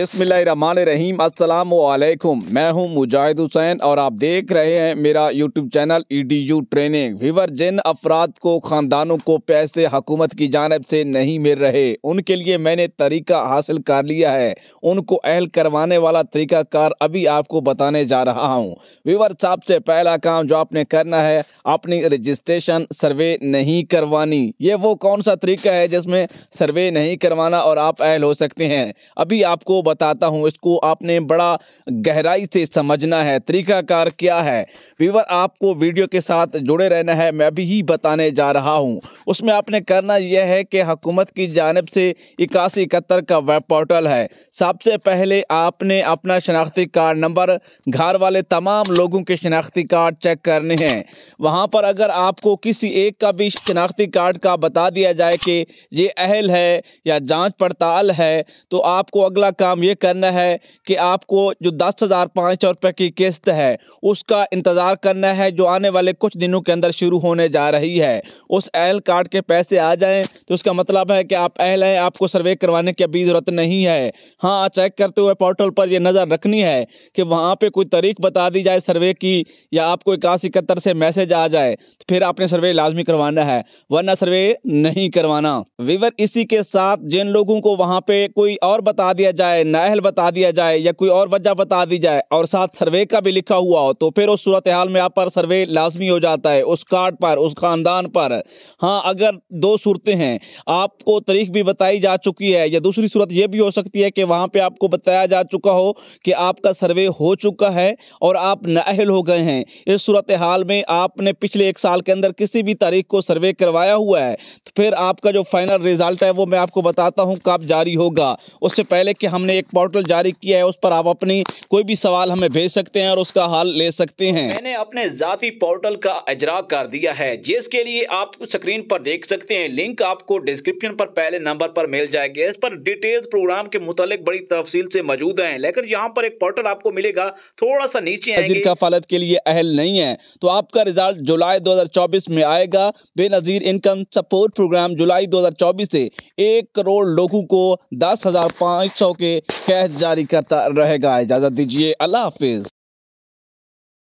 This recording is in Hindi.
बसमीम अल्लाम मैं हूं मुजाहिद हुसैन और आप देख रहे हैं मेरा YouTube channel E D U training वीवर जिन अफराद को ख़ानदानों को पैसे हकूमत की जानब से नहीं मिल रहे उनके लिए मैंने तरीका हासिल कर लिया है उनको अहल करवाने वाला तरीकाकार अभी आपको बताने जा रहा हूं वीवर सबसे पहला काम जो आपने करना है अपनी रजिस्ट्रेशन सर्वे नहीं करवानी ये वो कौन सा तरीका है जिसमें सर्वे नहीं करवाना और आप अहल हो सकते हैं अभी आपको बताता हूँ इसको आपने बड़ा गहराई से समझना है तरीकाकार क्या है वीवर आपको वीडियो के साथ जुड़े रहना है मैं भी ही बताने जा रहा हूँ उसमें आपने करना यह है कि हुकूमत की जानब से इक्यासी इकहत्तर का वेब पोर्टल है सबसे पहले आपने अपना शनाख्ती कार्ड नंबर घर वाले तमाम लोगों के शनाख्ती कार्ड चेक करने हैं वहाँ पर अगर आपको किसी एक का भी शनाख्ती कार्ड का बता दिया जाए कि ये अहल है या जांच पड़ताल है तो आपको अगला काम काम ये करना है कि आपको जो दस हज़ार पाँच सौ रुपये की किस्त है उसका इंतज़ार करना है जो आने वाले कुछ दिनों के अंदर शुरू होने जा रही है उस एल कार्ड के पैसे आ जाएं तो उसका मतलब है कि आप एहल हैं आपको सर्वे करवाने की अभी ज़रूरत नहीं है हाँ चेक करते हुए पोर्टल पर यह नज़र रखनी है कि वहाँ पर कोई तारीख बता दी जाए सर्वे की या आपको इक्यासी इकहत्तर से मैसेज आ जाए तो फिर आपने सर्वे लाजमी करवाना है वरना सर्वे नहीं करवाना विवर इसी के साथ जिन लोगों को वहाँ पे कोई और बता दिया जाए जाए नाहल बता दिया जाए या कोई और वजह बता दी जाए और साथ सर्वे का भी लिखा हुआ हो तो फिर उस सूरत हाल में आप पर सर्वे लाजमी हो जाता है उस कार्ड पर उस ख़ानदान पर हाँ अगर दो सूरतें हैं आपको तारीख भी बताई जा चुकी है या दूसरी सूरत यह भी हो सकती है कि वहाँ पर आपको बताया जा चुका हो कि आपका सर्वे हो चुका है और आप नाहल हो गए हैं इस सूरत हाल में आपने पिछले एक साल के अंदर किसी भी तारीख को सर्वे करवाया हुआ है तो फिर आपका जो फाइनल रिजल्ट है वो मैं आपको बताता हूँ कब जारी होगा उससे पहले कि हमने हमने एक पोर्टल जारी किया है उस पर आप अपनी कोई भी सवाल हमें भेज सकते हैं और उसका हाल ले सकते हैं मैंने अपने जाती पोर्टल का अजरा कर दिया है जिसके लिए आप स्क्रीन पर देख सकते हैं लिंक आपको डिस्क्रिप्शन पर पहले नंबर पर मिल जाएगी इस पर डिटेल्स प्रोग्राम के मुतालिक बड़ी तफसील से मौजूद है लेकिन यहाँ पर एक पोर्टल आपको मिलेगा थोड़ा सा नीचे नजीर कफालत के लिए अहल नहीं है तो आपका रिजल्ट जुलाई दो में आएगा बेनजीर इनकम सपोर्ट प्रोग्राम जुलाई 2024 से एक करोड़ लोगों को दस हजार पांच सौ के कैश जारी करता रहेगा इजाज़त दीजिए अल्लाह हाफिज़